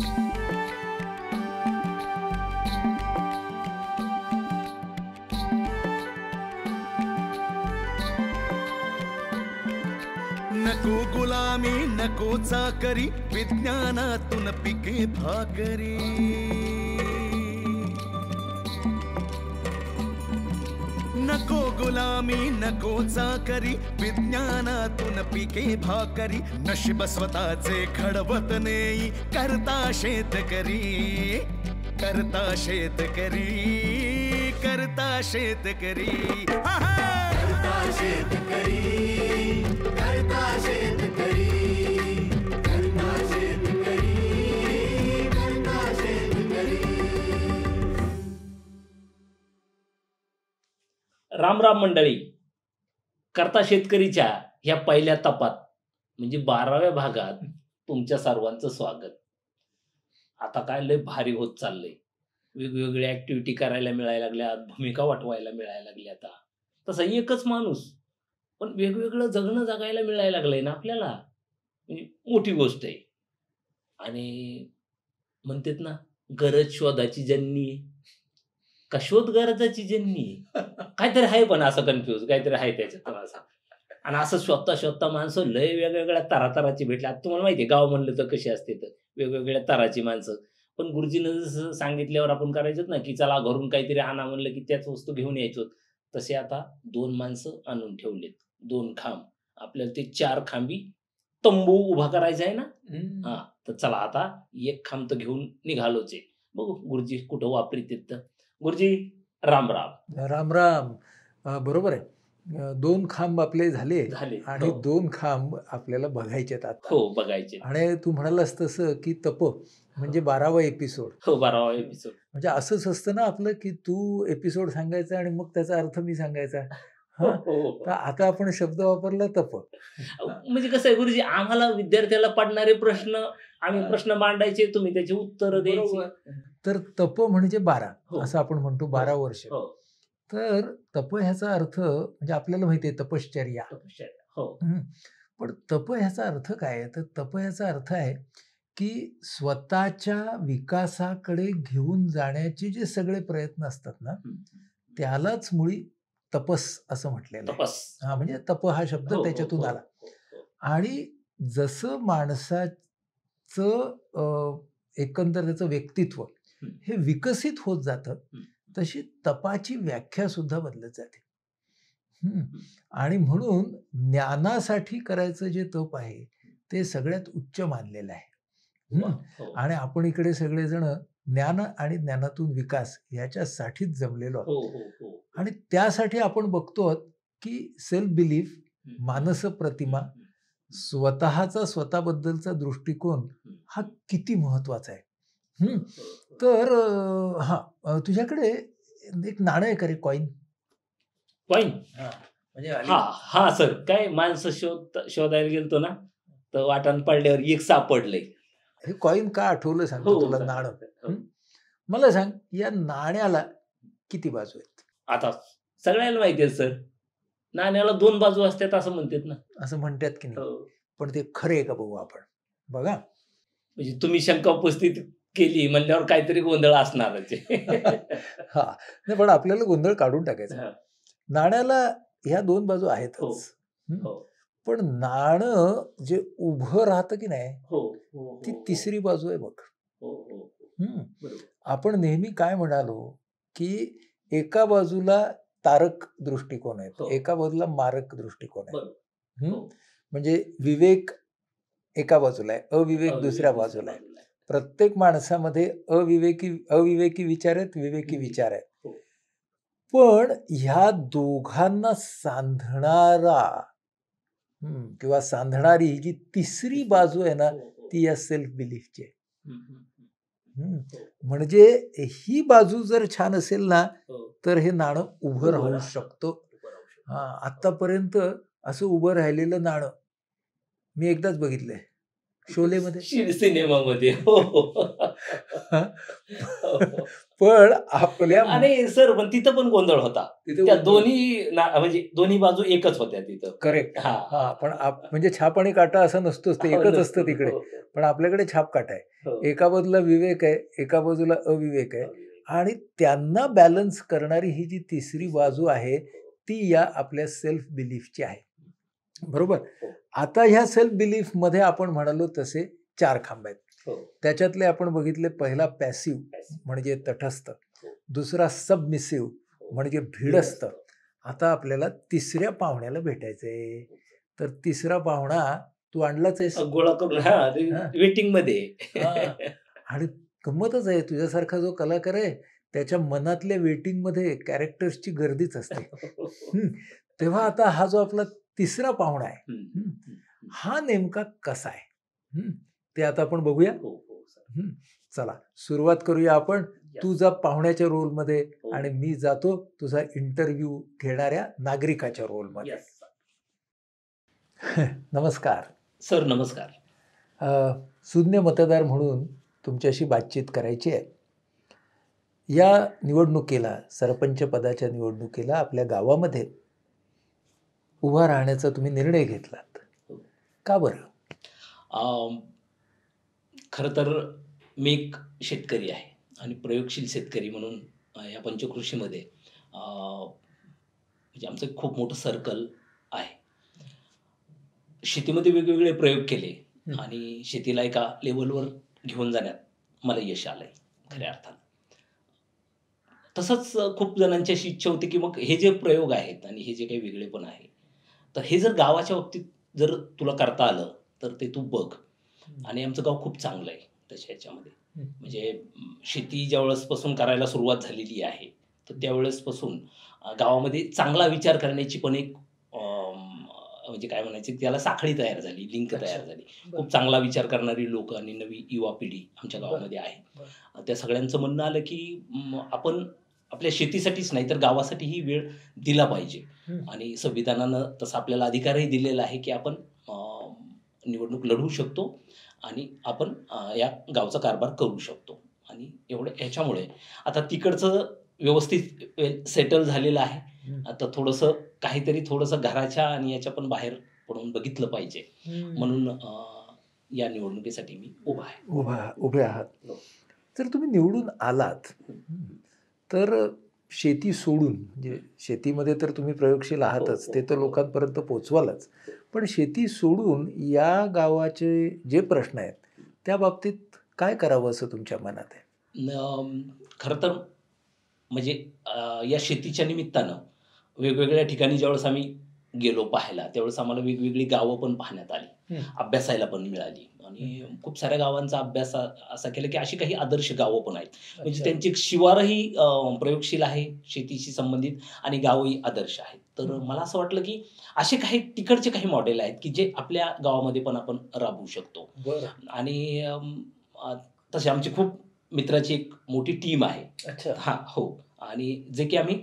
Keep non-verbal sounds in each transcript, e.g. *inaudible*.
नको गुलामी नको चाकरी विज्ञानातून पिके भाकरी नको गुलामी नको करी विज्ञानातून पिके भाकरी नशीब स्वतःचे खडवत नेई करता शेतकरी करता शेतकरी करता शेतकरी करता शेतकरी रामराम मंडळी करता शेतकरीच्या ह्या पहिल्या तपात म्हणजे बाराव्या भागात तुमच्या सर्वांचं स्वागत आता काय लय भारी होत चाललंय वेगवेगळ्या ऍक्टिव्हिटी करायला मिळायला लागल्या भूमिका वाटवायला मिळायला लागल्या आता तसा एकच माणूस पण वेगवेगळं जगणं जगायला मिळायला लागलंय ना आपल्याला म्हणजे मोठी गोष्ट आहे आणि म्हणतात ना गरज शोधाची जन्नी का गरजाची जननी काहीतरी आहे पण असं कन्फ्युज काहीतरी आहे त्याच्यात असं आणि असं स्वतः स्वतः माणसं लय वेगवेगळ्या ताराची भेटले आता तुम्हाला माहिती आहे गाव म्हणलं तर कशी असते तर वेगवेगळ्या ताराची माणसं पण गुरुजीनं जसं सांगितल्यावर आपण करायचं ना की चला घरून काहीतरी आणा म्हणलं की त्याच वस्तू घेऊन यायचो तसे आता दोन माणसं आणून ठेवलेत दोन खांब आपल्याला ते चार खांबी तंबू उभा करायचा आहे ना हा तर चला आता एक खांब तर घेऊन निघालोच आहे बघू गुरुजी कुठं वापरीत तर गुरुजी राम राम राम राम बरोबर आहे दोन खांब आपले झाले आणि हो. दोन खांब आपल्याला बघायचे हो बघायचे आणि तू म्हणालास तसं की तप म्हणजे बारावा एपिसोड हो बारावा एपिसोड म्हणजे असंच असतं ना आपलं की तू एपिसोड सांगायचा आणि मग त्याचा अर्थ मी सांगायचा हो, हो, हो. आता आपण शब्द वापरला तप म्हणजे कसं आहे गुरुजी आम्हाला विद्यार्थ्याला पडणारे प्रश्न आम्ही प्रश्न मांडायचे तुम्ही त्याची उत्तर द्यायची तर तप म्हणजे बारा हो. असं आपण म्हणतो हो. बारा वर्ष हो. तर तप ह्याचा अर्थ म्हणजे आपल्याला माहिती आहे तपश्चर्या तपश्चर्या पण तप ह्याचा अर्थ काय तर तप ह्याचा अर्थ आहे की स्वतःच्या विकासाकडे घेऊन जाण्याचे जे सगळे प्रयत्न असतात ना त्यालाच मुळी तपस असं म्हटलेलं हा म्हणजे तप हा शब्द त्याच्यातून आला आणि जसं माणसा एकंदर त्याचं व्यक्तित्व हे विकसित होत जातं तशी तपाची व्याख्या सुद्धा बदलत जाते आणि म्हणून ज्ञानासाठी करायचं जे तप आहे ते सगळ्यात उच्च मानलेलं आहे हो. आणि आपण इकडे सगळेजण ज्ञान आणि ज्ञानातून विकास याच्यासाठीच जमलेलो आहोत हो, हो, आणि त्यासाठी आपण बघतो की सेल्फ बिलीफ मानस प्रतिमा स्वतःचा स्वतःबद्दलचा दृष्टिकोन हा किती महत्वाचा आहे तर हा तुझ्याकडे एक नाणं आहे का रे कॉईन कॉईन म्हणजे हा हा सर काय माणसं शोध शोधायला गेलतो ना तर वाटाण पडल्यावर एक सापडले हे कॉईन का आठवलं सांगतो हो, तुला नाणं हो. मला सांग या नाण्याला किती बाजू आहेत आता सगळ्यांना माहिती आहे सर नाण्याला दोन बाजू असतात असं म्हणतात ना असं म्हणतात की नाही हो. पण ते खरे का बघू आपण बघा म्हणजे तुम्ही शंका उपस्थित केली म्हणल्यावर काहीतरी गोंधळ असणार *laughs* हा पण आपल्याला गोंधळ काढून टाकायचा नाण्याला ह्या दोन बाजू आहेतच हो. हो. पण नाणं जे उभं राहतं की नाही ती तिसरी बाजू आहे बघ आपण नेहमी काय म्हणालो की एका बाजूला तारक दृष्टिकोन आहे तो हो. एका बाजूला मारक दृष्टिकोन आहे हो. म्हणजे विवेक एका बाजूला आहे अविवेक दुसऱ्या बाजूला आहे प्रत्येक माणसामध्ये अविवेकी अविवेकी विचार आहेत विवेकी विचार आहेत हो. पण ह्या दोघांना सांधणारा किंवा सांधणारी जी तिसरी बाजू आहे ना ती या सेल्फ बिलीफची आहे हो. म्हणजे ही बाजू जर छान असेल ना हो. तर हे नाणं उभं राहू शकतो हा आतापर्यंत असं उभं राहिलेलं नाणं मी एकदाच बघितलंय शोलेमध्ये *laughs* सिनेमामध्ये हो. पण आपल्या आणि सर पण तिथं पण गोंधळ होता त्या दोन्ही म्हणजे दोन्ही बाजू एकच होत्या तिथं करेक्ट हा पण म्हणजे छाप आणि काटा असं नसतोच ते हो, एकच असतं तिकडे हो, हो. पण आपल्याकडे छाप काटा आहे एका बाजूला विवेक आहे एका बाजूला अविवेक आहे आणि त्यांना बॅलन्स करणारी ही जी तिसरी बाजू आहे ती या आपल्या सेल्फ बिलीफची आहे बरोबर आता ह्या सेल्फ बिलीफ मध्ये आपण म्हणालो तसे चार खांब आहेत हो. त्याच्यातले आपण बघितले पहिला पॅसिव म्हणजे तटस्थ हो. दुसरा सबमिसिव्ह हो. म्हणजे भिडस्त आता आपल्याला तिसऱ्या पाहुण्याला भेटायचंय तर तिसरा पाहुणा तू आणलाच आहे वेटिंग मध्ये आणि गंमतच आहे तुझ्यासारखा जो कलाकार आहे त्याच्या मनातल्या वेटिंग मध्ये कॅरेक्टर्सची गर्दीच असते तेव्हा आता हा जो आपला तिसरा पाहुणा आहे हा नेमका कसा आहे ते आता आपण बघूया हो, हो, चला सुरुवात करूया आपण तू जा पाहुण्याच्या रोलमध्ये हो. आणि मी जातो तुझा इंटरव्ह्यू घेणाऱ्या नागरिकाच्या मध्ये *laughs* नमस्कार सर नमस्कार शून्य मतदार म्हणून तुमच्याशी बातचीत करायची आहे या निवडणुकीला सरपंच पदाच्या निवडणुकीला आपल्या गावामध्ये उभा राहण्याचा तुम्ही निर्णय घेतलात का बरं खरं तर मी एक शेतकरी आहे आणि प्रयोगशील शेतकरी म्हणून या पंचकृषीमध्ये म्हणजे आमचं खूप मोठं सर्कल आहे शेतीमध्ये वेगवेगळे प्रयोग केले आणि शेतीला एका लेवलवर घेऊन जाण्यात मला यश आलंय खऱ्या अर्थानं तसंच खूप जणांची अशी इच्छा होती की मग हे जे प्रयोग आहेत आणि हे जे काही वेगळे पण आहे तर हे जर गावाच्या बाबतीत जर तुला करता आलं तर ते तू बघ आणि आमचं गाव खूप चांगलं आहे तशा ह्याच्यामध्ये म्हणजे शेती ज्या वेळेसपासून करायला सुरुवात झालेली आहे तर त्यावेळेसपासून गावामध्ये चांगला विचार करण्याची पण एक म्हणजे काय म्हणायचे त्याला साखळी तयार झाली लिंक तयार झाली खूप चांगला विचार करणारी लोक आणि नवी युवा पिढी आमच्या गावामध्ये आहे त्या सगळ्यांचं म्हणणं आलं की आपण आपल्या शेतीसाठीच नाही तर गावासाठी ही वेळ दिला पाहिजे आणि संविधानानं तसा आपल्याला अधिकारही दिलेला आहे की आपण निवडणूक लढवू शकतो आणि आपण या गावचा कारभार करू शकतो आणि एवढं ह्याच्यामुळे आता तिकडचं व्यवस्थित सेटल झालेलं आहे आता थोडंसं काहीतरी थोडंसं घराच्या आणि याच्या पण बाहेर पडून बघितलं पाहिजे म्हणून या निवडणुकीसाठी मी उभा आहे उभा उभे आहात जर हो. तुम्ही निवडून आलात तर शेती सोडून म्हणजे शेतीमध्ये तर तुम्ही प्रयोगशील हो, आहातच हो. ते तर लोकांपर्यंत पोचवालच पण शेती सोडून या गावाचे जे प्रश्न आहेत त्या बाबतीत काय करावं असं तुमच्या मनात आहे खरं तर म्हणजे या शेतीच्या निमित्तानं वेगवेगळ्या ठिकाणी ज्यावेळेस आम्ही गेलो पाहायला त्यावेळेस आम्हाला वेगवेगळी गावं पण पाहण्यात आली अभ्यासायला पण मिळाली आणि खूप साऱ्या गावांचा अभ्यास असा केला की अशी काही आदर्श गावं पण आहेत म्हणजे त्यांची शिवारही प्रयोगशील आहे शेतीशी संबंधित आणि गावही आदर्श आहेत तर मला असं वाटलं की असे काही तिकडचे काही मॉडेल आहेत की जे आपल्या गावामध्ये पण आपण राबवू शकतो आणि तसे आमची खूप मित्राची एक मोठी टीम आहे अच्छा हा हो आणि जे की आम्ही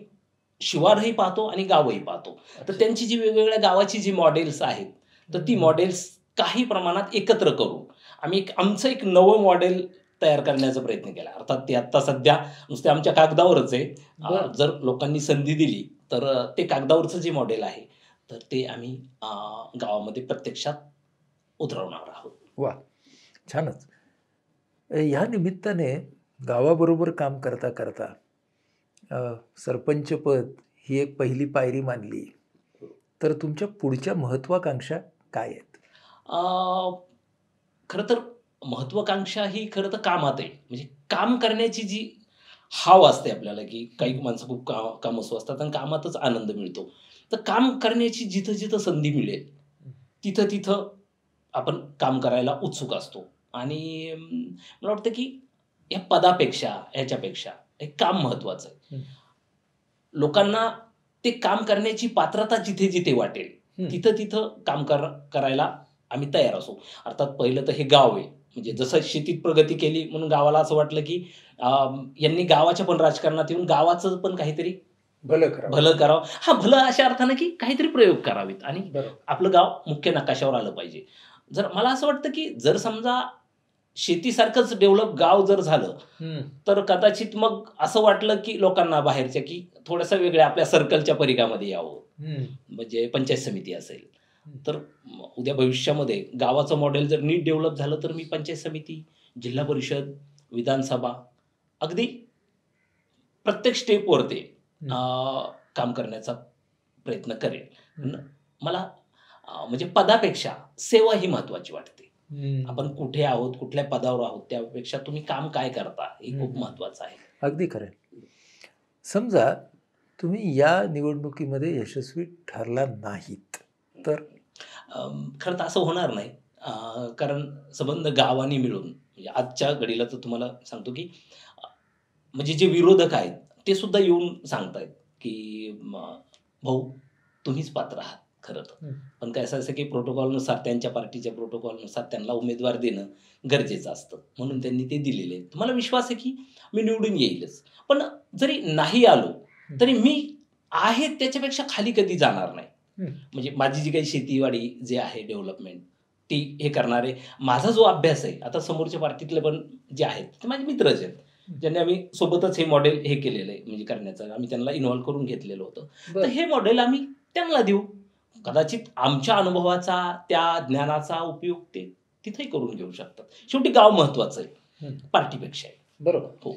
शिवारही पाहतो आणि गावही पाहतो तर त्यांची जी वेगवेगळ्या गावाची जी मॉडेल्स आहेत तर ती मॉडेल्स काही प्रमाणात एकत्र करून आम्ही एक आमचं एक नवं मॉडेल तयार करण्याचा प्रयत्न केला अर्थात ते आता सध्या नुसते आमच्या कागदावरच आहे जर लोकांनी संधी दिली तर ते कागदावरचं जे मॉडेल आहे तर ते आम्ही गावामध्ये प्रत्यक्षात उतरवणार आहोत वा छानच ह्या निमित्ताने गावाबरोबर काम करता करता सरपंचपद ही एक पहिली पायरी मानली तर तुमच्या पुढच्या महत्त्वाकांक्षा काय आहेत खरं तर महत्त्वाकांक्षा ही खरं तर कामात आहे म्हणजे काम करण्याची जी हाव असते आपल्याला की काही माणसं खूप का कामसू असतात आणि कामातच आनंद मिळतो तर काम करण्याची जिथं जिथं संधी मिळेल तिथं तिथं आपण काम करायला उत्सुक असतो आणि मला वाटतं की या पदापेक्षा ह्याच्यापेक्षा हे काम महत्वाचं आहे लोकांना ते काम करण्याची पात्रता जिथे जिथे वाटेल तिथं तिथं काम कर करायला आम्ही तयार असू अर्थात पहिलं तर हे गाव आहे म्हणजे जसं शेतीत प्रगती केली म्हणून गावाला असं वाटलं की यांनी गावाच्या पण राजकारणात येऊन गावाचं पण काहीतरी भलं करावं भलं करावं हा भलं अशा अर्थानं की काहीतरी प्रयोग करावेत आणि आपलं गाव मुख्य नकाशावर आलं पाहिजे जर मला असं वाटतं की जर समजा शेतीसारखंच डेव्हलप गाव जर झालं तर कदाचित मग असं वाटलं की लोकांना बाहेरच्या की थोडस वेगळ्या आपल्या सर्कलच्या परिघामध्ये यावं म्हणजे पंचायत समिती असेल तर उद्या भविष्यामध्ये गावाचं मॉडेल जर नीट डेव्हलप झालं तर मी पंचायत समिती जिल्हा परिषद विधानसभा अगदी प्रत्येक स्टेपवरती काम करण्याचा प्रयत्न करेल मला म्हणजे पदापेक्षा सेवा ही महत्वाची वाटते आपण कुठे आहोत कुठल्या पदावर आहोत त्यापेक्षा तुम्ही काम काय करता हे खूप महत्वाचं आहे अगदी खरे समजा तुम्ही या निवडणुकीमध्ये यशस्वी ठरला नाहीत तर खरं तर असं होणार नाही कारण संबंध गावाने मिळून म्हणजे आजच्या घडीला तर तुम्हाला सांगतो की म्हणजे जे विरोधक आहेत ते सुद्धा येऊन सांगतायत की भाऊ तुम्हीच पात्र आहात खरं तर पण काय असं असं की प्रोटोकॉलनुसार त्यांच्या पार्टीच्या प्रोटोकॉलनुसार त्यांना उमेदवार देणं गरजेचं असतं म्हणून त्यांनी ते दिलेले आहेत मला विश्वास आहे की मी निवडून येईलच पण जरी नाही आलो तरी मी आहे त्याच्यापेक्षा खाली कधी जाणार नाही म्हणजे माझी जी काही शेतीवाडी जे आहे डेव्हलपमेंट ती हे करणारे माझा जो अभ्यास आहे आता समोरच्या पार्टीतले पण जे आहेत ते माझे मित्रच आहेत ज्यांनी आम्ही सोबतच हे मॉडेल हे केलेलं आहे म्हणजे करण्याचं आम्ही त्यांना इन्व्हॉल्व्ह करून घेतलेलं होतं तर हे मॉडेल आम्ही त्यांना देऊ कदाचित आमच्या अनुभवाचा त्या ज्ञानाचा उपयोग ते तिथेही करून घेऊ शकतात शेवटी गाव महत्वाचं आहे पार्टीपेक्षा बरोबर हो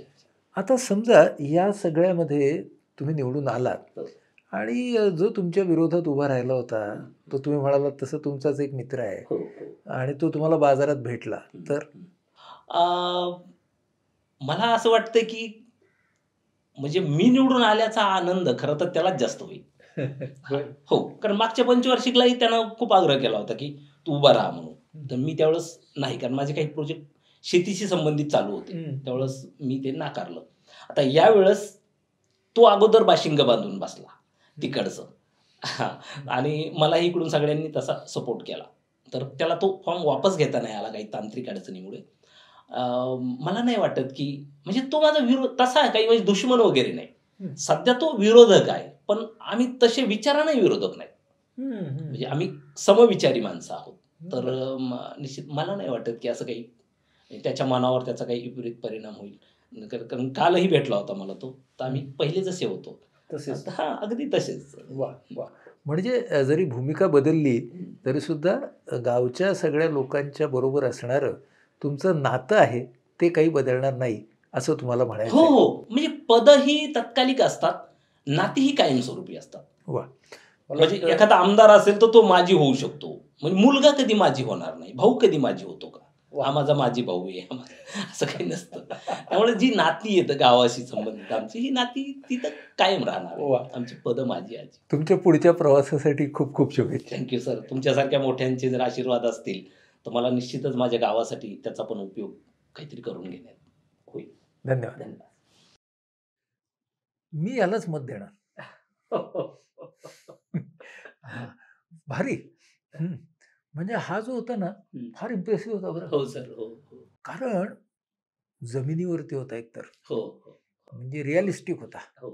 आता समजा या सगळ्यामध्ये तुम्ही निवडून आलात हो. आणि जो तुमच्या विरोधात उभा राहिला होता तो तुम्ही म्हणाला तसं तुमचाच एक मित्र आहे हो, हो. आणि तो तुम्हाला बाजारात भेटला तर मला असं वाटतं की म्हणजे मी निवडून आल्याचा आनंद खर तर त्यालाच जास्त होईल *laughs* हो कारण मागच्या पंचवार्षिकलाही त्यानं खूप आग्रह केला होता की तू उभा राहा म्हणून तर मी त्यावेळेस नाही कारण माझे काही प्रोजेक्ट शेतीशी संबंधित चालू होते त्यावेळेस मी ते नाकारलं आता यावेळेस तो अगोदर बाशिंग बांधून बसला तिकडचं आणि मलाही इकडून सगळ्यांनी तसा सपोर्ट केला तर त्याला तो फॉर्म वापस घेता नाही आला काही तांत्रिक अडचणीमुळे मला नाही वाटत की म्हणजे तो माझा विरोध तसा आहे काही म्हणजे दुश्मन वगैरे नाही सध्या तो विरोधक आहे पण आम्ही तसे विचाराने विरोधक नाही म्हणजे आम्ही समविचारी माणसं आहोत तर निश्चित मला नाही वाटत की असं काही त्याच्या मनावर त्याचा काही विपरीत परिणाम होईल कारण कालही भेटला होता मला तो तर आम्ही पहिले जसे होतो तसेच हा अगदी तसेच वा वा म्हणजे जरी भूमिका बदलली तरीसुद्धा गावच्या सगळ्या लोकांच्या बरोबर असणारं तुमचं नातं आहे ते काही बदलणार नाही असं तुम्हाला म्हणायचं हो हो म्हणजे पद ही तत्कालिक असतात नाती ही कायमस्वरूपी असतात वा म्हणजे एखादा आमदार असेल तर तो माझी होऊ शकतो म्हणजे मुलगा कधी माझी होणार नाही भाऊ कधी माझी होतो का हा माझा माझी भाऊ आहे *laughs* असं काही नसतं त्यामुळे जी नाती येतं गावाशी संबंधित आमची ही नाती तिथं कायम राहणार आमची पदं माझी आज तुमच्या पुढच्या प्रवासासाठी खूप खूप शुभेच्छा थँक्यू सर तुमच्यासारख्या मोठ्यांचे जर आशीर्वाद असतील तर मला निश्चितच माझ्या गावासाठी त्याचा पण उपयोग काहीतरी करून घेण्यात होईल धन्यवाद धन्यवाद मी यालाच मत देणार *laughs* *laughs* भारी म्हणजे हा जो होता ना फार इम्प्रेसिव्ह होता बरं हो सर हो, हो कारण जमिनीवरती होता एकतर हो, हो. म्हणजे रिअलिस्टिक होता हो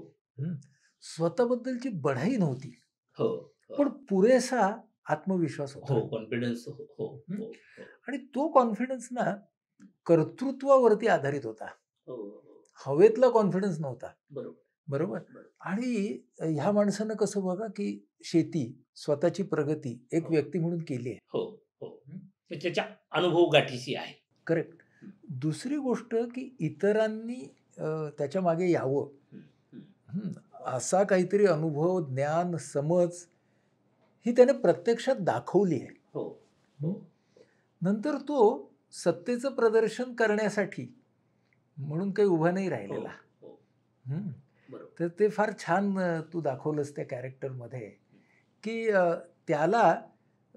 स्वतःबद्दलची बढाई नव्हती हो, हो पण पुरेसा आत्मविश्वास होता कॉन्फिडन्स हो आणि तो कॉन्फिडन्स ना कर्तृत्वावरती आधारित होता हवेतला कॉन्फिडन्स नव्हता बरोबर बरोबर आणि ह्या माणसानं कसं बघा की शेती स्वतःची प्रगती एक हो. व्यक्ती म्हणून केली आहे हो हो त्याच्या अनुभव गाठीशी आहे करेक्ट दुसरी गोष्ट की इतरांनी त्याच्या मागे यावं असा काहीतरी अनुभव ज्ञान समज ही त्याने प्रत्यक्षात दाखवली आहे हो, हो. नंतर तो सत्तेचं प्रदर्शन करण्यासाठी म्हणून काही उभा नाही राहिलेला हो, तर ते फार छान तू दाखवलंस त्या कॅरेक्टरमध्ये की त्याला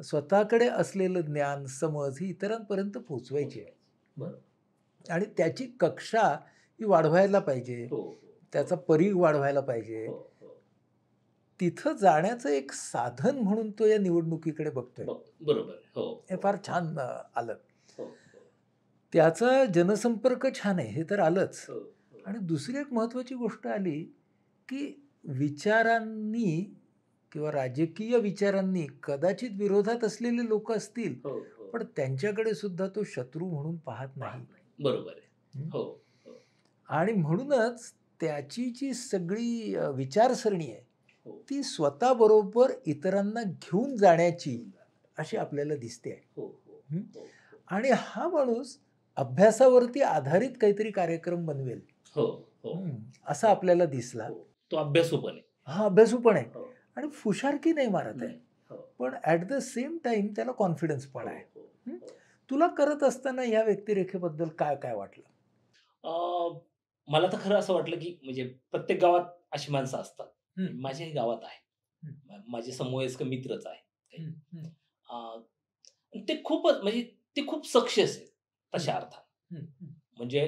स्वतःकडे असलेलं ज्ञान समज ही इतरांपर्यंत पोचवायची आहे आणि त्याची कक्षा ही वाढवायला पाहिजे हो, हो. त्याचा परीघ वाढवायला पाहिजे हो, तिथं जाण्याचं एक साधन म्हणून तो या निवडणुकीकडे बघतोय बरोबर हे फार छान आलं त्याचा जनसंपर्क छान आहे हे तर आलंच आणि दुसरी एक महत्त्वाची गोष्ट आली की विचारांनी किंवा राजकीय विचारांनी कदाचित विरोधात असलेले लोक असतील हो, हो. पण त्यांच्याकडे सुद्धा तो शत्रू म्हणून पाहत नाही बरोबर आहे हो, आणि म्हणूनच त्याची जी सगळी विचारसरणी आहे ती स्वतः बरोबर इतरांना घेऊन जाण्याची अशी आपल्याला दिसते आहे आणि हा माणूस अभ्यासावरती आधारित काहीतरी कार्यक्रम बनवेल हो, हो. असा हो. आपल्याला दिसला हो. तो अभ्यासू पण आहे हा पण आहे आणि फुशारकी नाही मारत आहे पण ऍट द सेम टाइम त्याला कॉन्फिडन्स पण आहे तुला करत असताना या व्यक्तिरेखेबद्दल काय काय वाटलं मला तर खरं असं वाटलं की म्हणजे प्रत्येक गावात अशी माणसं असतात माझ्याही गावात आहे माझे समोयस्क मित्रच आहे ते खूपच म्हणजे ते खूप सक्सेस आहे तशा अर्थात म्हणजे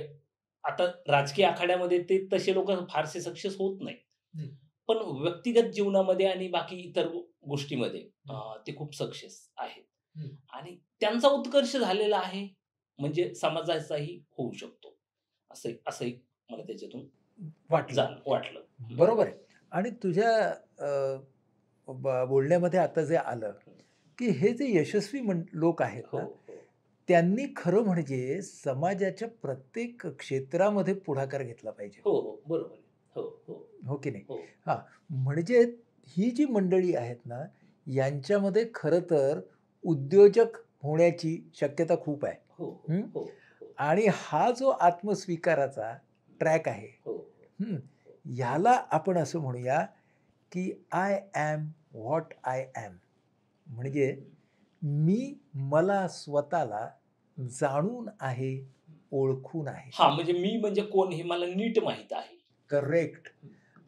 आता राजकीय आखाड्यामध्ये ते तसे लोक फारसे सक्सेस होत नाही पण व्यक्तिगत जीवनामध्ये आणि बाकी इतर गोष्टीमध्ये ते खूप सक्सेस आहेत आणि त्यांचा उत्कर्ष झालेला आहे म्हणजे समाजाचाही होऊ शकतो असं असंही मला त्याच्यातून वाटलं वाटलं बरोबर आहे आणि तुझ्या बोलण्यामध्ये आता जे आलं की हे जे यशस्वी लोक आहेत हो. त्यांनी खरं म्हणजे समाजाच्या प्रत्येक क्षेत्रामध्ये पुढाकार घेतला पाहिजे हो हो बरोबर हो, हो. हो की नाही हो. हा म्हणजे ही जी मंडळी आहेत ना यांच्यामध्ये खरं तर उद्योजक होण्याची शक्यता खूप आहे आणि हा जो आत्मस्वीकाराचा ट्रॅक आहे ह्याला आपण असं म्हणूया की I am what I am म्हणजे मी मला स्वतःला जाणून आहे ओळखून आहे हा म्हणजे मी म्हणजे कोण हे मला नीट माहित आहे करेक्ट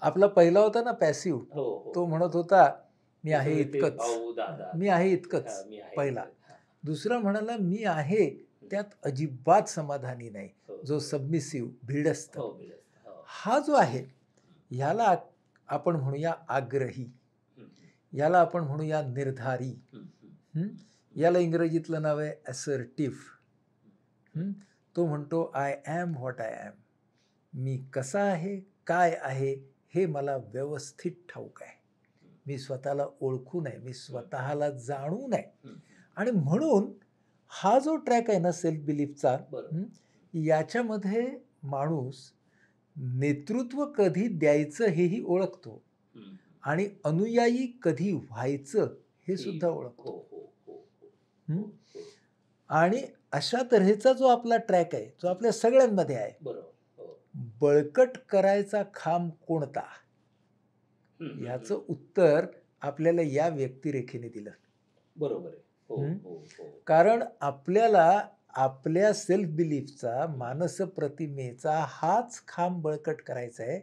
आपला पहिला होता ना पॅसिव हो, हो. तो म्हणत होता मी आहे म्हणजे इतकंच मी आहे इतकंच पहिला दुसरा म्हणाला मी आहे त्यात अजिबात समाधानी नाही हो. जो सबमिसिव्ह भिडस्त हा जो आहे ह्याला आपण म्हणूया आग्रही याला आपण म्हणूया निर्धारी याला इंग्रजीतलं नाव आहे असर्टिव्ह तो म्हणतो I am what I am मी कसा आहे काय आहे हे मला व्यवस्थित ठाऊक आहे मी स्वतःला ओळखू नये मी स्वतःला जाणू नये आणि म्हणून हा जो ट्रॅक आहे ना सेल्फ बिलीफचा याच्यामध्ये माणूस नेतृत्व कधी द्यायचं हेही ओळखतो आणि अनुयायी कधी व्हायचं हे सुद्धा ओळखतो हो, हो, हो, आणि अशा तऱ्हेचा जो आपला ट्रॅक आहे जो आपल्या सगळ्यांमध्ये आहे हो. बळकट करायचा खांब कोणता याच उत्तर आपल्याला या व्यक्तिरेखेने दिलं बरोबर हो, हो, कारण आपल्याला आपल्या सेल्फ बिलीफचा मानस प्रतिमेचा हाच खांब बळकट करायचा आहे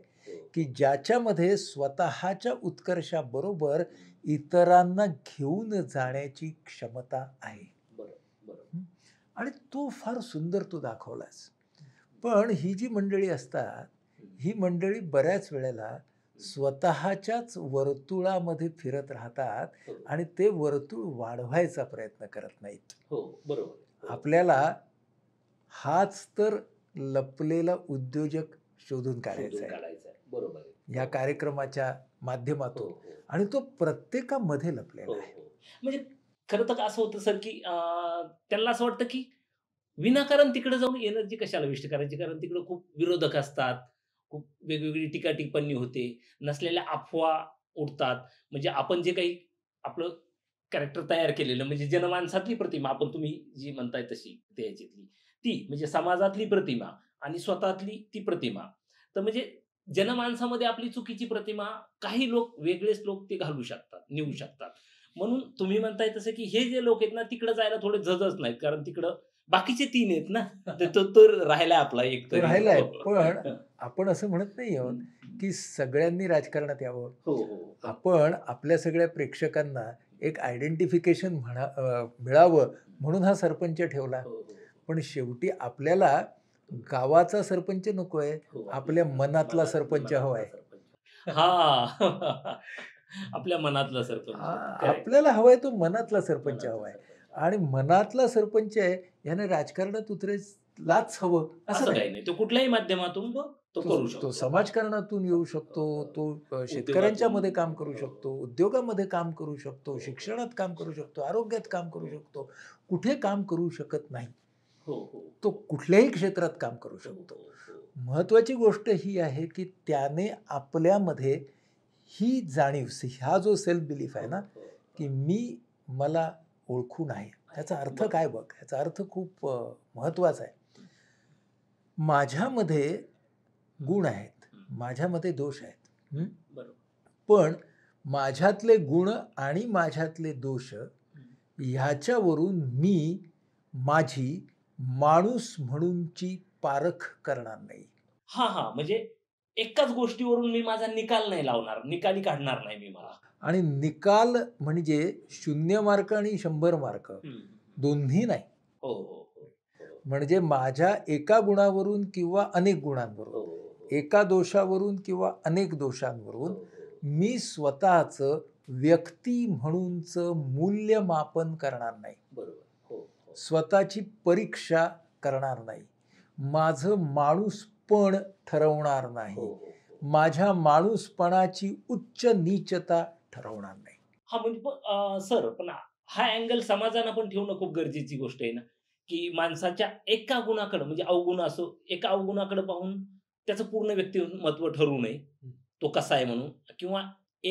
की ज्याच्यामध्ये स्वतःच्या उत्कर्षाबरोबर इतरांना घेऊन जाण्याची क्षमता आहे आणि तो फार सुंदर तो दाखवलास पण ही जी मंडळी असतात ही मंडळी बऱ्याच वेळेला स्वतःच्याच वर्तुळामध्ये फिरत राहतात आणि ते वर्तुळ वाढवायचा प्रयत्न करत नाहीत हो बरोबर आपल्याला हाच तर लपलेला उद्योजक शोधून काढायचा आहे बरोबर या कार्यक्रमाच्या माध्यमातून हो, हो. आणि तो प्रत्येकामध्ये लपलेला हो, आहे म्हणजे खरं तर असं होतं सर की त्यांना असं वाटतं की विनाकारण तिकडे जाऊन एनर्जी कशाला वेस्ट करायची कारण तिकडे खूप विरोधक असतात खूप वेगवेगळी टीका टिप्पणी होते नसलेल्या अफवा उठतात म्हणजे आपण जे काही आपलं कॅरेक्टर तयार केलेलं म्हणजे जनमानसातली प्रतिमा आपण तुम्ही जी म्हणताय तशी त्याच्यातली ती म्हणजे समाजातली प्रतिमा आणि स्वतःतली ती प्रतिमा तर म्हणजे जनमानसामध्ये आपली चुकीची प्रतिमा काही लोक वेगळेच लोक ते घालू शकतात नेऊ शकतात म्हणून तुम्ही म्हणताय तसं की हे जे लोक आहेत ना तिकडे जायला थोडे जजच नाहीत कारण तिकडं बाकीचे तीन आहेत ना तो तर राहिला आपला एक तर राहिलाय हो. पण आपण असं म्हणत नाही आहोत की सगळ्यांनी राजकारणात यावं हो, हो, आपण आपल्या सगळ्या प्रेक्षकांना एक आयडेंटिफिकेशन म्हणा मिळावं म्हणून हा सरपंच ठेवला पण शेवटी आपल्याला गावाचा सरपंच नको आहे आपल्या मनातला सरपंच हवा आहे हा आपल्या मनातला सरपंच आपल्याला हवाय तो मनातला सरपंच हवाय आणि मनातला सरपंच आहे याने राजकारणात उतरेलाच हवं असं काही नाही तो कुठल्याही माध्यमातून तो करू शकतो समाजकारणातून येऊ शकतो तो शेतकऱ्यांच्या मध्ये काम करू शकतो उद्योगामध्ये काम करू शकतो शिक्षणात काम करू शकतो आरोग्यात काम करू शकतो कुठे काम करू शकत नाही हो, हो. तो कुठल्याही क्षेत्रात काम करू हो, शकतो महत्वाची गोष्ट ही आहे की त्याने आपल्यामध्ये ही जाणीव हा जो सेल्फ बिलीफ आहे ना हो, हो. की मी मला ओळखून आहे त्याचा अर्थ काय बघ याचा अर्थ खूप महत्वाचा आहे माझ्यामध्ये गुण आहेत माझ्यामध्ये दोष आहेत पण माझ्यातले गुण आणि माझ्यातले दोष ह्याच्यावरून मी माझी माणूस म्हणूनची पारख करणार नाही हा हा म्हणजे एकाच गोष्टीवरून मी माझा निकाल नाही लावणार निकाली काढणार नाही मी मला आणि निकाल म्हणजे शून्य मार्क आणि शंभर मार्क दोन्ही नाही हो, हो, हो, हो म्हणजे माझ्या एका गुणावरून किंवा अनेक गुणांवरून एका दोषावरून किंवा अनेक दोषांवरून मी स्वतःच व्यक्ती म्हणूनच मूल्यमापन करणार नाही बरोबर स्वतःची परीक्षा करणार नाही माझं माणूस पण ठरवणार नाही हो, हो, हो. माझ्या माणूसपणाची उच्च नीचता ठरवणार नाही हा म्हणजे सर पण हा अँगल समाजाना पण ठेवणं खूप गरजेची गोष्ट आहे ना की माणसाच्या एका गुणाकडं म्हणजे अवगुण असो एका अवगुणाकडे पाहून त्याचं पूर्ण व्यक्तिमत्व ठरू नये तो कसा आहे म्हणून किंवा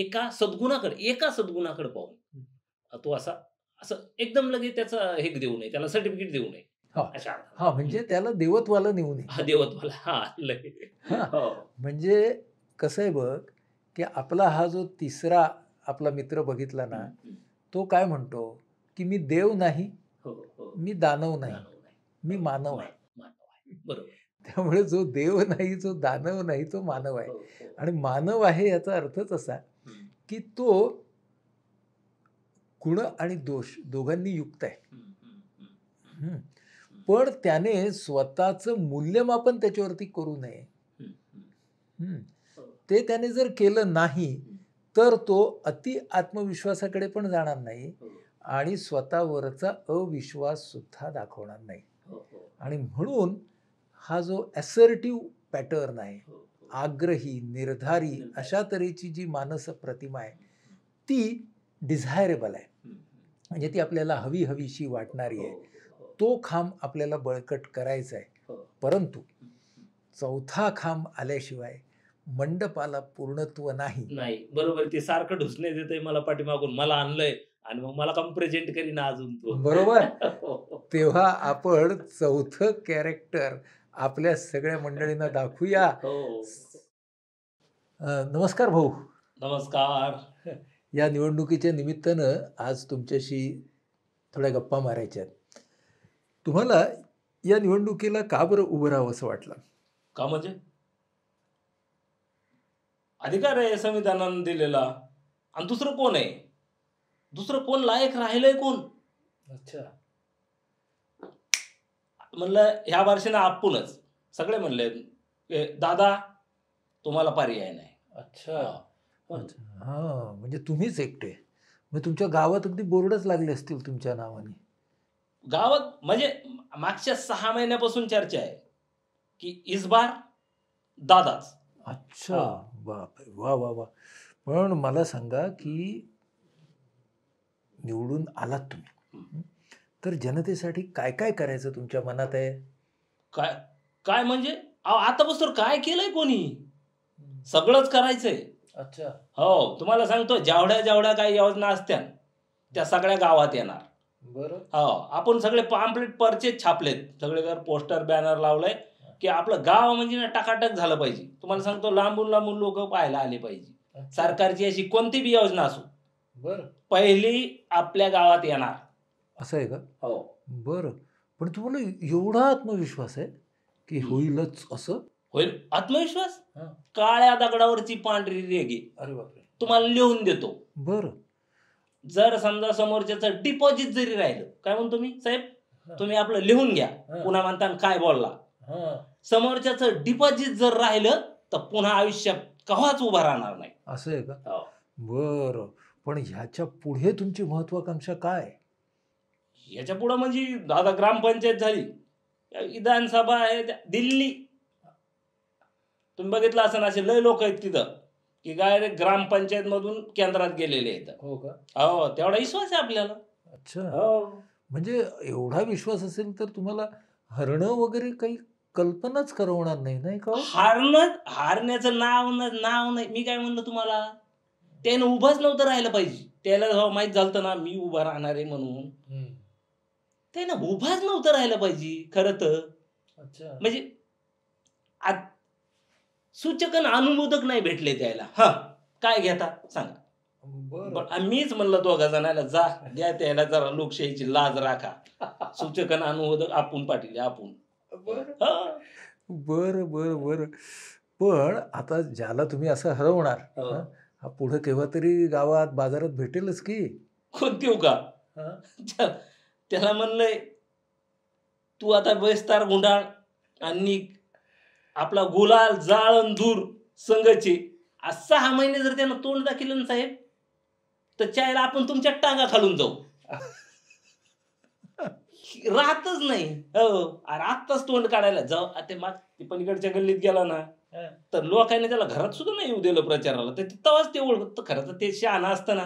एका सद्गुणाकडे एका सद्गुणाकडे पाहून तो असा असं एकदम लगेच त्याचा हे देऊ नये त्याला सर्टिफिकेट देऊ नये हो. हा म्हणजे त्याला देवत्वाला नेऊन नये देवत्वाला हा हो. म्हणजे कसं आहे बघ की आपला हा जो तिसरा आपला मित्र बघितला ना तो काय म्हणतो की मी देव नाही हो, मी दानव नाही मी मानव आहे बरोबर त्यामुळे जो देव नाही जो दानव नाही तो मानव आहे आणि मानव आहे याचा अर्थच असा की तो गुण आणि दोष दोघांनी युक्त आहे पण त्याने स्वतःचं मूल्यमापन त्याच्यावरती करू नये ते त्याने जर केलं नाही तर तो अति आत्मविश्वासाकडे पण जाणार नाही हो. आणि स्वतःवरचा अविश्वास सुद्धा दाखवणार नाही हो, हो. आणि म्हणून हा जो ॲसर्टिव्ह पॅटर्न आहे आग्रही निर्धारी अशा तऱ्हेची जी मानस प्रतिमा आहे ती डिझायरेबल आहे म्हणजे ती आपल्याला हवी हवीशी वाटणारी आहे तो खांब आपल्याला बळकट करायचा आहे हो. परंतु चौथा खांब आल्याशिवाय मंडपाला पूर्णत्व नाही नाही बरोबर ते सारखं ढुसणे देते मला पाठीमागून मला आणलंय आणि मग मला काम प्रेझेंट ना अजून तो बरोबर हो. तेव्हा आपण चौथ कॅरेक्टर आपल्या सगळ्या मंडळींना दाखवूया हो. नमस्कार भाऊ नमस्कार या निवडणुकीच्या निमित्तानं आज तुमच्याशी थोड्या गप्पा मारायच्या तुम्हाला या निवडणुकीला का बरं उभं राहावं असं वाटलं का म्हणजे अधिकार आहे संविधानानं दिलेला आणि दुसरं कोण आहे दुसरं कोण लायक राहिलंय कोण अच्छा म्हणलं ह्या वर्षीनं आपणच सगळे म्हणले दादा तुम्हाला पर्याय नाही अच्छा हा म्हणजे तुम्हीच एकटे मग तुमच्या गावात अगदी बोर्डच लागले असतील तुमच्या नावाने गावात म्हणजे मागच्या सहा महिन्यापासून चर्चा आहे की इस बार दादाच अच्छा बाप वा वा वा पण मला सांगा की निवडून आलात तुम्ही तर जनतेसाठी काय काय करायचं तुमच्या मनात आहे काय काय म्हणजे आता आतापासून काय केलंय कोणी सगळंच करायचंय अच्छा हो तुम्हाला सांगतो जेवढ्या जेवढ्या काही योजना असत्या त्या सगळ्या गावात येणार बरं हो, आपण सगळे पाम्पलेट परचेच छापलेत सगळे जर पोस्टर बॅनर लावलंय की आपलं गाव म्हणजे ना टकाटक झालं पाहिजे तुम्हाला सांगतो लांबून लांबून लोक पाहायला आले पाहिजे सरकारची अशी कोणती बी योजना असो बर पहिली आपल्या गावात येणार असं आहे का हो बर पण तुम्हाला एवढा आत्मविश्वास आहे की होईलच असं होईल आत्मविश्वास काळ्या दगडावरची पांढरी रेगी अरे बापरे तुम्हाला लिहून देतो बर जर समजा समोरच्याचं डिपॉझिट जरी राहिलं काय म्हणतो मी साहेब तुम्ही आपलं लिहून घ्या पुन्हा म्हणताना काय बोलला समोरच्याचं डिपॉझिट जर राहिलं तर पुन्हा आयुष्य कवाच उभा राहणार नाही असं आहे का हो. बर पण ह्याच्या पुढे तुमची महत्वाकांक्षा काय याच्या पुढे म्हणजे आता ग्रामपंचायत झाली विधानसभा आहे दिल्ली तुम्ही बघितलं असं असे लय लोक आहेत तिथं की रे ग्रामपंचायत मधून केंद्रात गेलेले आहेत हो का हो तेवढा विश्वास आहे आपल्याला अच्छा हो. म्हणजे एवढा विश्वास असेल तर तुम्हाला हरण वगैरे काही कल्पनाच करवणार नाही नाही का हरण हो? हारण्याचं नाव नाव नाही मी काय म्हणलं तुम्हाला त्यानं उभंच नव्हतं राहिलं पाहिजे त्याला हो, माहित झालं ना मी उभा राहणार आहे म्हणून त्यानं उभाच नव्हतं राहिलं पाहिजे खरं तर अच्छा म्हणजे सूचकन अनुमोदक नाही भेटले त्याला हा काय घेता सांगा मीच म्हणलं दोघा जणाला जा द्या त्याला जरा लोकशाहीची लाज राखा सूचकन अनुमोदक आपण पाठवले आपण बर बर बर पण आता ज्याला तुम्ही असं हरवणार हा पुढे केव्हा तरी गावात बाजारात भेटेलच की देऊ का त्याला म्हणलंय तू आता बेस्तार गुंडाळ आणि आपला गुलाल जाळण दूर संघाचे आज सहा महिने जर त्यानं तोंड दाखिलं ना साहेब तर चायला आपण तुमच्या टांगा खालून जाऊ *laughs* राहतच नाही हो, अरे आत्ताच तोंड काढायला जाऊ ते माग पलीकडच्या गल्लीत गेला ना तर लोकांनी त्याला घरात सुद्धा नाही येऊ दिलं प्रचाराला तर तेव्हाच ते ओळखत खरं तर ते शहाणा असतं ना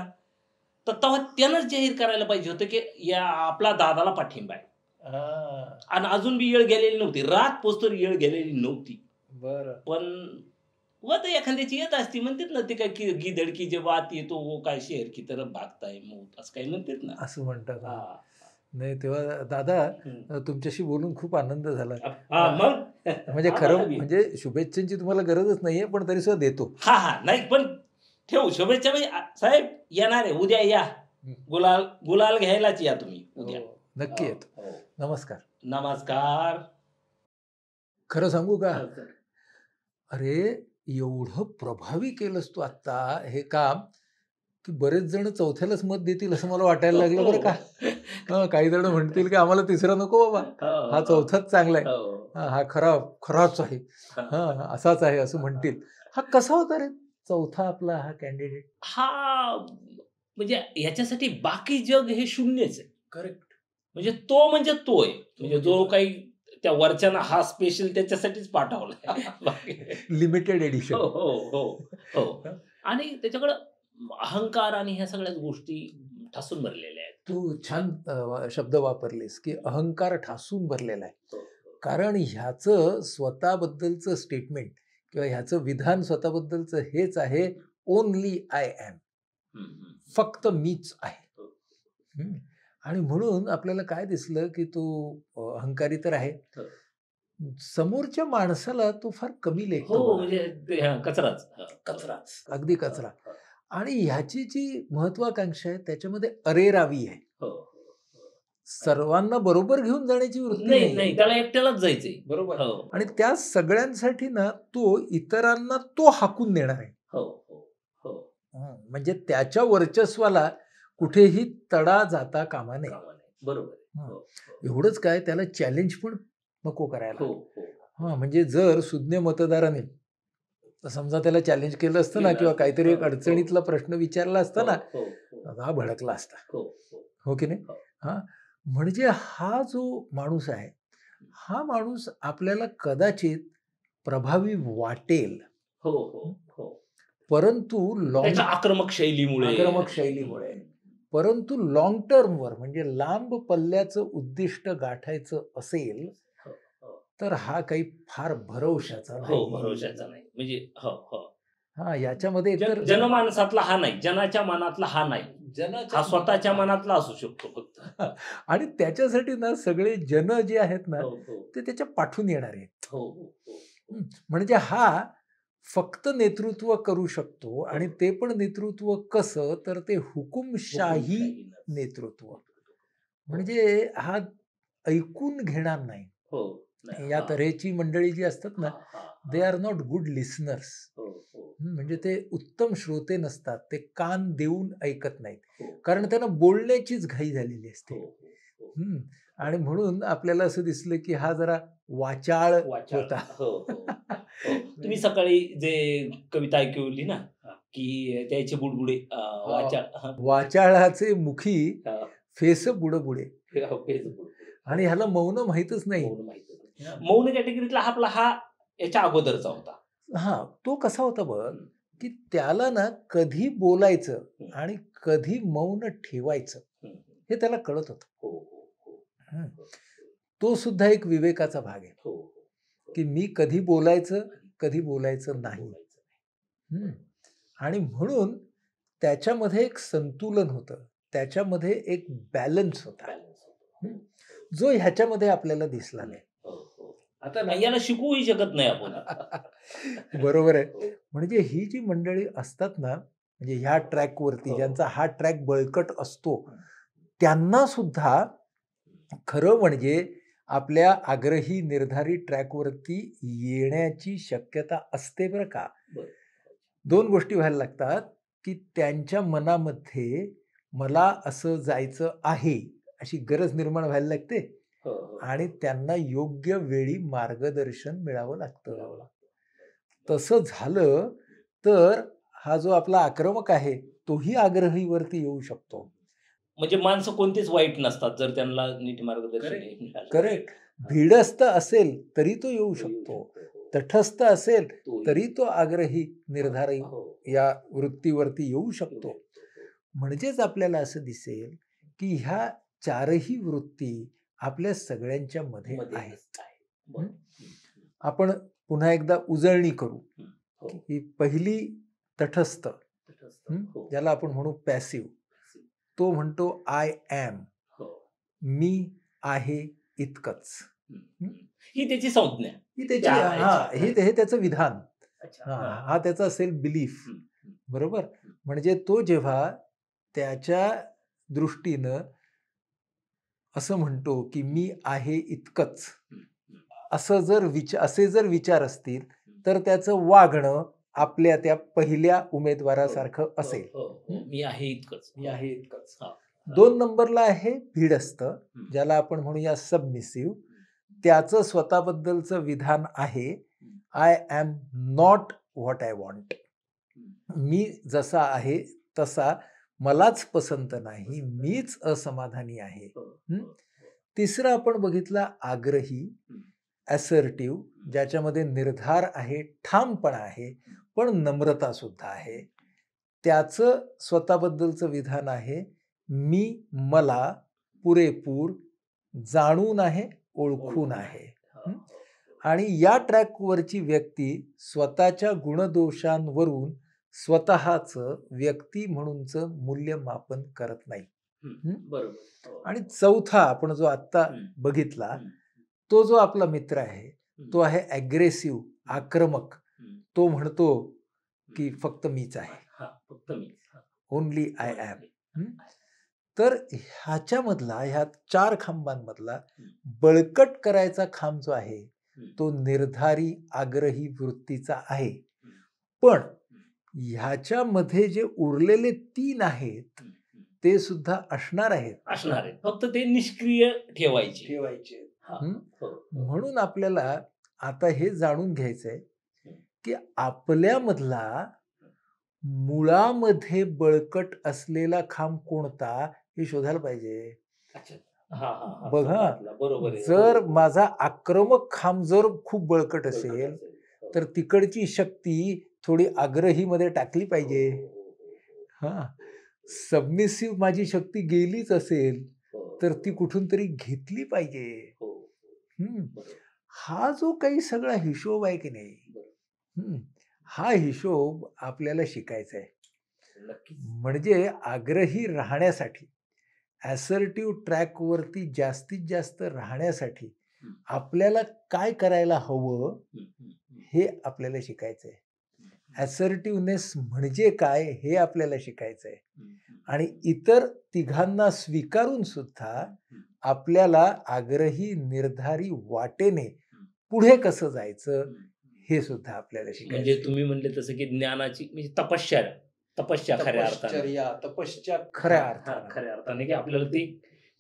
तर तेव्हा त्यानंच जाहीर करायला पाहिजे होतं की या आपला दादाला पाठिंबा आहे आणि अजून बी येळ गेलेली नव्हती रात पोचतो येळ गेलेली नव्हती बर पण तर एखाद्याची येत असती म्हणतात ना ते काय की गिधडकी जे वात येतो वो काय शेर की तर भागताय मग असं काही म्हणतात ना असं म्हणतात नाही तेव्हा दादा तुमच्याशी बोलून खूप आनंद झाला मग म्हणजे खरं म्हणजे शुभेच्छांची तुम्हाला गरजच नाहीये पण तरी सुद्धा देतो हा हा नाही पण ठेवू शुभेच्छा म्हणजे, साहेब येणार आहे उद्या या गुलाल गुलाल घ्यायलाच या तुम्ही उद्या हो. नक्की हो, येतो हो. नमस्कार नमस्कार खरं सांगू का हो, अरे एवढं प्रभावी केलंस तू आत्ता हे काम की बरेच जण चौथ्यालाच मत देतील असं मला वाटायला लागलं बरं का हो. काही जण म्हणतील की आम्हाला तिसरा नको बाबा हो. हा चौथाच चांगला आहे हा खरा खराच आहे हा असाच आहे असं म्हणतील हा कसा होता रे चौथा आपला हा कॅन्डिडेट हा म्हणजे याच्यासाठी बाकी जग हे शून्यच आहे करेक्ट म्हणजे तो म्हणजे, म्हणजे तो आहे म्हणजे जो काही त्या वरच्याना हा स्पेशल त्याच्यासाठीच पाठवला लिमिटेड एडिशन हो हो हो आणि त्याच्याकडे अहंकार आणि ह्या सगळ्या गोष्टी ठासून भरलेल्या आहेत तू छान शब्द वापरलेस की अहंकार ठासून भरलेला आहे हो, हो. कारण ह्याचं स्वतःबद्दलचं स्टेटमेंट किंवा ह्याचं विधान स्वतःबद्दलचं हेच आहे ओनली आय एम फक्त मीच आहे हो. आणि म्हणून आपल्याला काय दिसलं की तो अहंकारी तर आहे हो. समोरच्या माणसाला तो फार कमी लेखतो हो, म्हणजे कचराच कचराच अगदी कचरा आणि ह्याची जी महत्वाकांक्षा आहे त्याच्यामध्ये अरेरावी आहे हो. सर्वांना बरोबर घेऊन जाण्याची वृत्ती नाही त्याला एकट्यालाच जायचे बरोबर आणि त्या सगळ्यांसाठी ना तो इतरांना तो हाकून देणार आहे म्हणजे त्याच्या वर्चस्वाला कुठेही तडा जाता कामा नये बरोबर हो, हो. एवढंच काय त्याला चॅलेंज पण नको करायला हा हो, म्हणजे जर सुज्ञ मतदाराने समजा त्याला चॅलेंज केलं असतं ना किंवा काहीतरी एक अडचणीतला प्रश्न विचारला असता ना हा भडकला असता हो की नाही हा म्हणजे हा जो माणूस आहे हा माणूस आपल्याला कदाचित प्रभावी वाटेल हो हो परंतु आक्रमक शैलीमुळे आक्रमक शैलीमुळे परंतु लॉंग टर्मवर म्हणजे लांब पल्ल्याचं उद्दिष्ट गाठायचं असेल हो, हो. तर हा काही फार भरवशाचा हो, भरवशाचा नाही म्हणजे हा याच्यामध्ये जनमानसातला हा नाही जनाच्या मनातला हा नाही जन हा स्वतःच्या मनातला असू शकतो फक्त *laughs* आणि त्याच्यासाठी ना सगळे जन जे आहेत ना ते त्याच्या पाठून येणार आहेत म्हणजे हा फक्त नेतृत्व करू शकतो आणि ते पण नेतृत्व कसं तर ते हुकुमशाही नेतृत्व म्हणजे हा ऐकून घेणार नाही हो, या तऱ्हेची मंडळी जी असतात ना they are not good listeners म्हणजे ते उत्तम श्रोते नसतात ते कान देऊन ऐकत नाहीत हो. कारण त्यांना बोलण्याचीच घाई झालेली असते हो, आणि म्हणून आपल्याला असं दिसलं की हा जरा वाचाळ होता हो, हो, हो. *laughs* तुम्ही सकाळी जे कविता ऐकवली ना की त्याचे बुडबुडे वाचाळ वाचाळाचे मुखी फेस बुडबुडे आणि ह्याला मौन माहितच नाही मौन कॅटेगरीतला आपला हा याच्या अगोदरचा होता हा तो कसा होता बघ की त्याला ना कधी बोलायचं आणि कधी मौन ठेवायचं हे त्याला कळत होतं तो सुद्धा एक विवेकाचा भाग आहे हो, हो, हो. की मी कधी बोलायचं कधी बोलायचं नाही आणि म्हणून त्याच्यामध्ये एक संतुलन होतं त्याच्यामध्ये एक बॅलन्स होता जो ह्याच्यामध्ये आपल्याला दिसला नाही आता नाही याला ही शकत नाही आपण *laughs* बरोबर आहे म्हणजे ही जी मंडळी असतात ना म्हणजे ह्या ट्रॅकवरती ज्यांचा हा ट्रॅक बळकट असतो त्यांना सुद्धा खरं म्हणजे आपल्या आग्रही निर्धारित ट्रॅकवरती येण्याची शक्यता असते बरं का दोन गोष्टी व्हायला लागतात की त्यांच्या मनामध्ये मला असं जायचं आहे अशी गरज निर्माण व्हायला लागते हो, हो. आणि त्यांना योग्य वेळी मार्गदर्शन मिळावं लागतं तसं झालं तर हा जो आपला आक्रमक आहे तोही आग्रहीवरती येऊ शकतो म्हणजे माणसं कोणतीच वाईट नसतात जर त्यांना नीट मार्गदर्शन करेक्ट भिडस्त असेल तरी तो येऊ शकतो तटस्थ असेल तरी तो आग्रही निर्धार हो. या वृत्तीवरती येऊ शकतो म्हणजेच आपल्याला असं दिसेल की ह्या चारही वृत्ती आपल्या सगळ्यांच्या मध्ये आहेत आपण पुन्हा एकदा उजळणी करू ही हो. पहिली तटस्थ हो. ज्याला आपण म्हणू पॅसिव्ह तो म्हणतो आय एम हो. मी आहे इतकंच ही त्याची संज्ञा ही त्याची हा हे त्याचं विधान हा त्याचा असेल बिलीफ बरोबर म्हणजे तो जेव्हा त्याच्या दृष्टीनं असं म्हणतो की मी आहे इतकंच असं जर विचार असे जर विचार असतील तर त्याचं वागणं आपल्या त्या पहिल्या हो, उमेदवारासारखं हो, असेल हो, मी आहे इतकंच मी आहे इतकंच दोन नंबरला आहे भिडस्त ज्याला आपण म्हणूया सबमिसिव्ह त्याचं स्वतःबद्दलचं विधान आहे I am not what I want मी जसा आहे तसा मलाच पसंत नाही मीच असमाधानी आहे तिसरं आपण बघितला आग्रही ॲसर्टिव्ह ज्याच्यामध्ये निर्धार आहे ठामपणा आहे पण नम्रता सुद्धा आहे त्याचं स्वतःबद्दलचं विधान आहे मी मला पुरेपूर जाणून आहे ओळखून आहे हो, हो, हो. आणि या ट्रॅकवरची व्यक्ती स्वतःच्या गुणदोषांवरून स्वतःच व्यक्ती म्हणूनचं मूल्यमापन करत नाही आणि चौथा आपण जो आत्ता बघितला तो जो आपला मित्र आहे तो आहे अग्रेसिव्ह आक्रमक तो म्हणतो की फक्त मीच आहे फक्त ओनली आय ॲम तर ह्याच्यामधला ह्या चार खांबांमधला बळकट करायचा खांब जो आहे तो निर्धारी आग्रही वृत्तीचा आहे पण ह्याच्यामध्ये जे उरलेले तीन आहेत ते सुद्धा असणार आहेत असणार आहेत फक्त ते निष्क्रिय ठेवायचे ठेवायचे हो. हो. म्हणून आपल्याला आता हे जाणून घ्यायचंय की आपल्यामधला मुळामध्ये बळकट असलेला खांब कोणता हे शोधायला पाहिजे बघा बरोबर जर माझा आक्रमक खांब जर खूप बळकट असेल हो. तर तिकडची शक्ती थोडी आग्रही मध्ये टाकली पाहिजे हो, हो, हा सबमिसिव्ह माझी शक्ती गेलीच असेल तर ती कुठून तरी घेतली पाहिजे हा जो काही सगळा हिशोब आहे की नाही हा हिशोब आपल्याला शिकायचा आहे म्हणजे आग्रही राहण्यासाठी ॲसर्टिव्ह ट्रॅकवरती जास्तीत जास्त राहण्यासाठी आपल्याला काय करायला हवं हे आपल्याला शिकायचं आहे ॲसर्टिवनेस म्हणजे काय हे आपल्याला शिकायचं आहे आणि इतर तिघांना स्वीकारून सुद्धा आपल्याला आग्रही निर्धारी वाटेने पुढे कसं जायचं हे सुद्धा आपल्याला म्हणजे तुम्ही म्हणले तसं की ज्ञानाची म्हणजे तपश्चर तपश्चर्या खऱ्या अर्थाने तपश्चर्या खऱ्या अर्थात खऱ्या अर्थाने की म्हणजे आपल्याला ती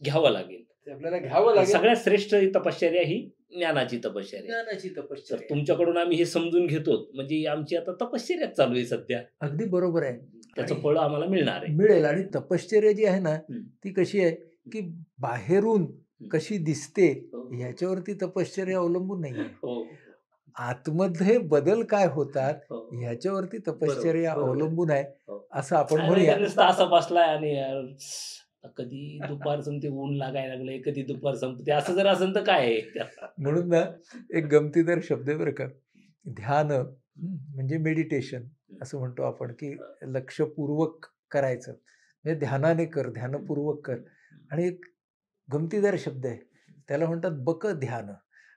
घ्यावं लागेल आपल्याला घ्यावं लागेल सगळ्यात श्रेष्ठ तपश्चर्या ही ज्ञानाची तपश्चर्या ज्ञानाची तपश्चर्या तुमच्याकडून आम्ही हे समजून घेतो म्हणजे आमची आता तपश्चर्याच चालू आहे सध्या अगदी बरोबर आहे त्याचं फळ आम्हाला मिळणार आहे मिळेल आणि तपश्चर्या जी आहे ना ती कशी आहे की बाहेरून कशी दिसते ह्याच्यावरती हो. तपश्चर्या अवलंबून नाही हो. आतमध्ये बदल काय होतात हो, हो. ह्याच्यावरती तपश्चर्या अवलंबून आहे हो. असं आपण म्हणूया असं बसलाय आणि कधी दुपार संपते ऊन लागायला लागले कधी दुपार संपते असं जर असं तर काय *laughs* म्हणून ना एक गमतीदार शब्द बरं का ध्यान म्हणजे मेडिटेशन असं म्हणतो आपण की लक्षपूर्वक करायचं म्हणजे ध्यानाने कर ध्यानपूर्वक कर आणि एक गमतीदार शब्द आहे त्याला म्हणतात बक ध्यान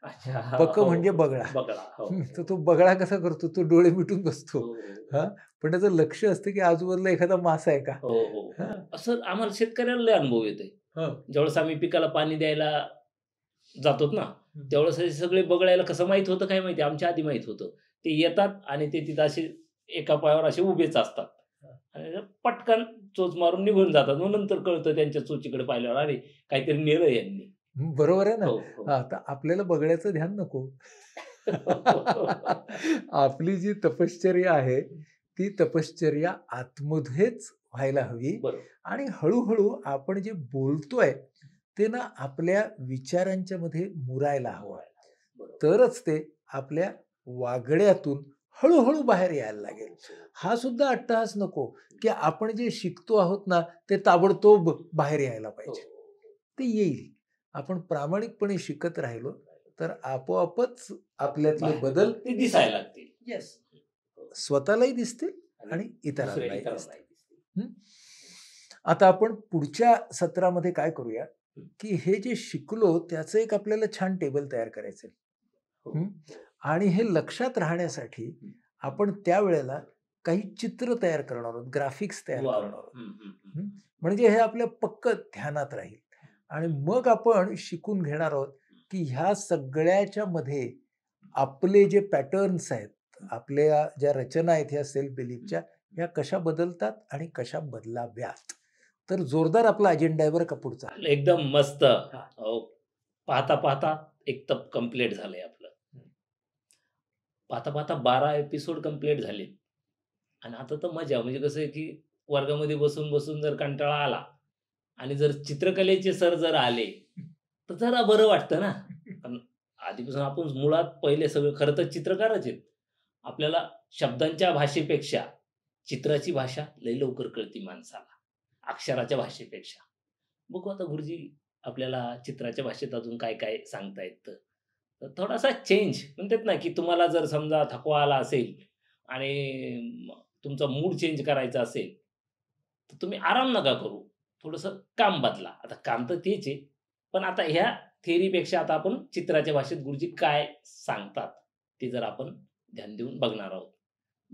अच्छा बक हो. म्हणजे बगळा बगळा हो. तर तो बगळा कसा करतो तो डोळे मिटून बसतो हो, हा पण त्याचं लक्ष असतं की आजूबाजूला एखादा मासा आहे का असं आम्हाला शेतकऱ्याला लय अनुभव येतोय ज्यावेळेस आम्ही पिकाला पाणी द्यायला जातो ना तेवढस सगळे बगळायला कसं माहित होतं काय माहिती आमच्या आधी माहित होतं ते येतात आणि ते तिथं असे एका पायावर असे उभेच असतात आणि पटकन चोच मारून निघून जातात मग नंतर कळतं त्यांच्या चोचीकडे पाहिल्यावर अरे काहीतरी नेलं यांनी बरोबर आहे ना हो, हो. आता आपल्याला बघण्याचं ध्यान नको *laughs* आपली जी तपश्चर्या आहे ती तपश्चर्या आतमध्येच व्हायला हवी आणि हळूहळू आपण जे बोलतोय ते ना आपल्या विचारांच्या मध्ये मुरायला हवं तरच ते आपल्या वागण्यातून हळूहळू बाहेर यायला लागेल हा सुद्धा अट्टहास नको की आपण जे शिकतो आहोत ना ते ताबडतोब बाहेर यायला हो. पाहिजे ते येईल आपण प्रामाणिकपणे शिकत राहिलो तर आपोआपच आपल्यातले बदल दिसायला लागतील स्वतःलाही दिसतील आणि इतरांनाही दिसतील आता आपण पुढच्या सत्रामध्ये काय करूया की हे जे शिकलो त्याचं एक आपल्याला छान टेबल तयार करायचं हो. आणि हे लक्षात राहण्यासाठी आपण त्यावेळेला काही चित्र तयार करणार आहोत ग्राफिक्स तयार करणार आहोत म्हणजे हे आपल्या पक्क ध्यानात राहील आणि मग आपण शिकून घेणार आहोत की ह्या सगळ्याच्या मध्ये आपले जे पॅटर्न्स आहेत आपल्या ज्या रचना आहेत ह्या सेल्फ बिलीफच्या ह्या कशा बदलतात आणि कशा बदलाव्यात तर जोरदार आपला अजेंडा आहे बरं का पुढचा एकदम मस्त पाहता पाहता एक तप कम्प्लीट झालंय आपलं पाहता पाहता बारा एपिसोड कम्प्लीट झाले आणि आता तर मजा म्हणजे कसं आहे की वर्गामध्ये बसून बसून जर कंटाळा आला आणि जर चित्रकलेचे सर जर आले तर जरा बरं वाटतं ना पण आधीपासून आपण मुळात पहिले सगळं खरं तर चित्रकारच आहेत आपल्याला शब्दांच्या भाषेपेक्षा चित्राची भाषा लई लवकर कळती माणसाला अक्षराच्या भाषेपेक्षा बघू आता गुरुजी आपल्याला चित्राच्या भाषेत अजून काय काय सांगता येतं तर थोडासा चेंज म्हणतात ना की तुम्हाला जर समजा थकवा आला असेल आणि तुमचा मूड चेंज करायचा असेल तर तुम्ही आराम नका करू थोडंसं काम बदला आता काम तर तेच आहे पण आता ह्या थेअरीपेक्षा आता आपण चित्राच्या भाषेत गुरुजी काय सांगतात ते जर आपण ध्यान देऊन बघणार आहोत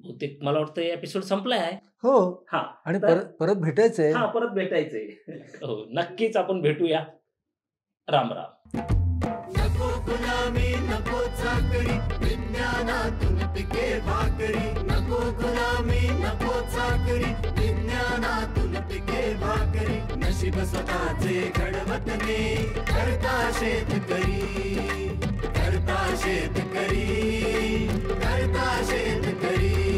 बहुतेक मला वाटतं एपिसोड संपलाय आहे हो हा आणि परत परत भेटायचंय हा परत भेटायचंय *laughs* हो नक्कीच आपण भेटूया राम राम नको गुलामी नको चाकरी विज्ञानातून पिके भाकरी नको गुलामी नको चाकरी विज्ञानात पिके भाकरी नशीब स्वतःचे घडवत करी, करता शेतकरी करता शेतकरी करता